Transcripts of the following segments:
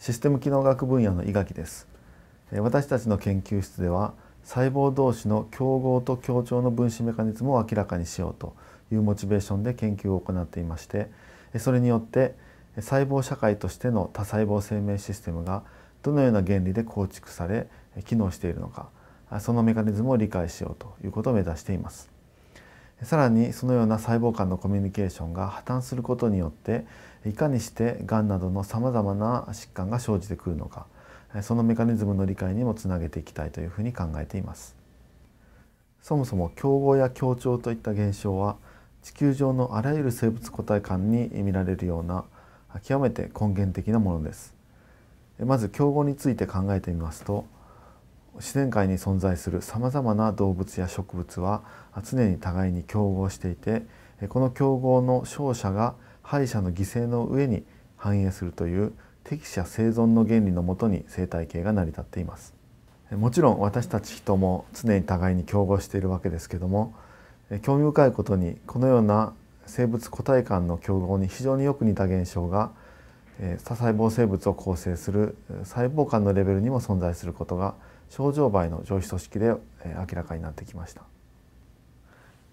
システム機能学分野の伊垣です私たちの研究室では細胞同士の競合と協調の分子メカニズムを明らかにしようというモチベーションで研究を行っていましてそれによって細胞社会としての多細胞生命システムがどのような原理で構築され機能しているのかそのメカニズムを理解しようということを目指していますさらにそのような細胞間のコミュニケーションが破綻することによっていかにしてがんなどのさまざまな疾患が生じてくるのかそのメカニズムの理解にもつなげていきたいというふうに考えていますそもそも競合や協調といった現象は地球上のあらゆる生物個体間に見られるような極めて根源的なものですまず競合について考えてみますと自然界に存在するさまざまな動物や植物は常に互いに競合していてこの競合の勝者が敗者の犠牲の上に反映するという適者生存の原理のもとに生態系が成り立っていますもちろん私たち人も常に互いに競合しているわけですけども興味深いことにこのような生物個体間の競合に非常によく似た現象が多細胞生物を構成する細胞間のレベルにも存在することが症状倍の上皮組織で明らかになってきました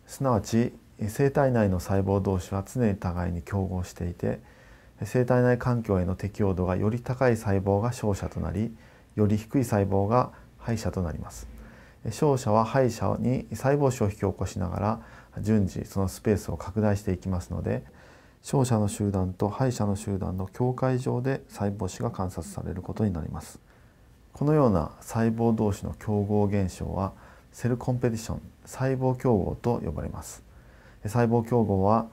すなわち生体内の細胞同士は常に互いに競合していて生体内環境への適応度がより高い細胞が勝者となりより低い細胞が敗者となります勝者は敗者に細胞死を引き起こしながら順次そのスペースを拡大していきますので勝者の集団と敗者の集団の境界上で細胞死が観察されることになりますこのような細胞同士の競合現象はセルコンペティション細胞競合と呼ばれます細胞競合は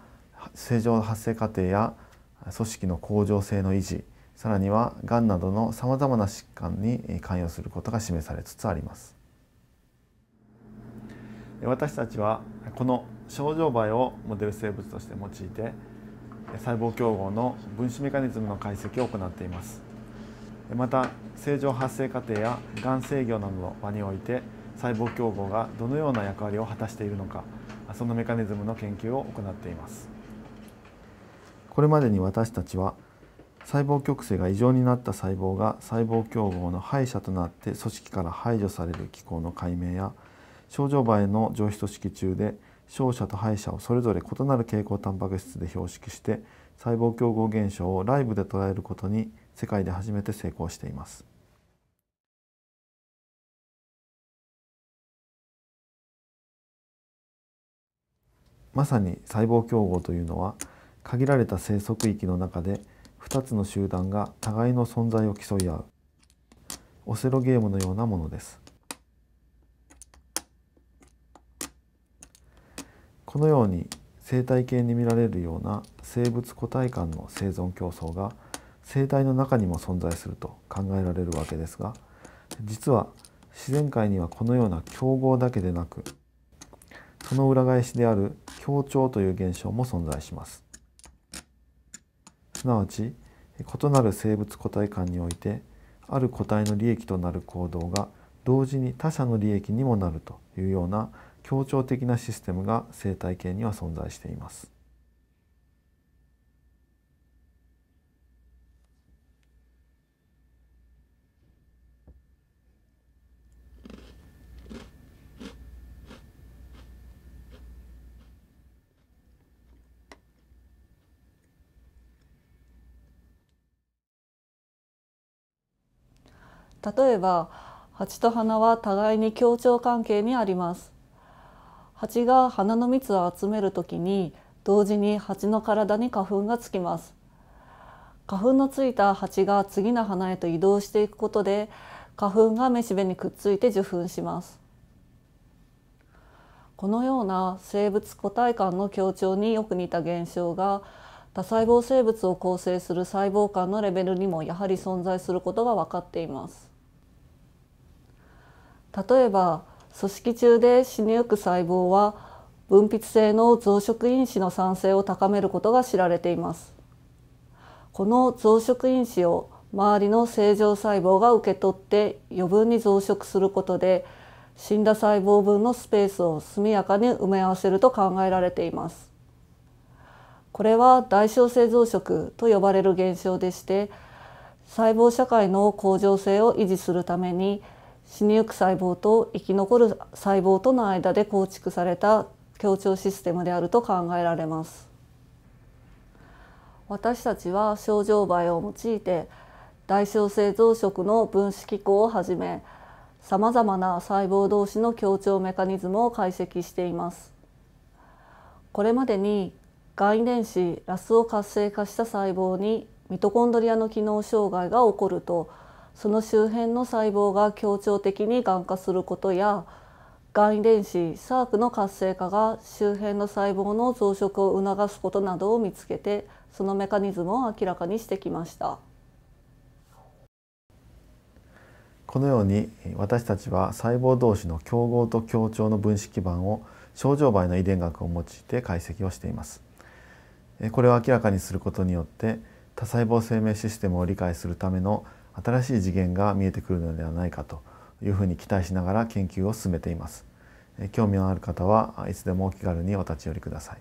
正常発生過程や組織の向上性の維持さらにはがんなどのさまざまな疾患に関与することが示されつつあります私たちはこの症状媒をモデル生物として用いて細胞競合の分子メカニズムの解析を行っていますまた正常発生過程やがん制御などの場において細胞競合がどのような役割を果たしているのかそのメカニズムの研究を行っていますこれまでに私たちは細胞極性が異常になった細胞が細胞競合の敗者となって組織から排除される機構の解明や症状場への上皮組織中で勝者と敗者をそれぞれ異なる蛍光タンパク質で標識して細胞競合現象をライブで捉えることに世界で初めて成功しています。まさに細胞競合というのは限られた生息域の中で2つの集団が互いの存在を競い合うオセロゲームのようなものですこのように生態系に見られるような生物個体間の生存競争が生態の中にも存在すると考えられるわけですが実は自然界にはこのような競合だけでなくその裏返しである協調という現象も存在しますすなわち異なる生物個体間においてある個体の利益となる行動が同時に他者の利益にもなるというような協調的なシステムが生態系には存在しています。例えば蜂と花は互いに協調関係にあります蜂が花の蜜を集めるときに同時に蜂の体に花粉がつきます花粉のついた蜂が次の花へと移動していくことで花粉がめしべにくっついて受粉しますこのような生物個体間の協調によく似た現象が多細胞生物を構成する細胞間のレベルにもやはり存在することが分かっています。例えば組織中で死にゆく細胞は分泌性の増殖因子の酸性を高めることが知られていますこの増殖因子を周りの正常細胞が受け取って余分に増殖することで死んだ細胞分のスペースを速やかに埋め合わせると考えられていますこれは代償性増殖と呼ばれる現象でして細胞社会の恒常性を維持するために死にゆく細胞と生き残る細胞との間で構築された協調システムであると考えられます私たちは症状媒を用いて大小性増殖の分子機構をはじめさまざまな細胞同士の協調メカニズムを解析していますこれまでに概念遺伝子ラスを活性化した細胞にミトコンドリアの機能障害が起こるとその周辺の細胞が協調的にがん化することやがん遺伝子サークの活性化が周辺の細胞の増殖を促すことなどを見つけてそのメカニズムを明らかにしてきましたこのように私たちは細胞同士の競合と協調の分子基盤を症状媒の遺伝学を用いて解析をしていますこれを明らかにすることによって多細胞生命システムを理解するための新しい次元が見えてくるのではないかというふうに期待しながら研究を進めています興味のある方はいつでもお気軽にお立ち寄りください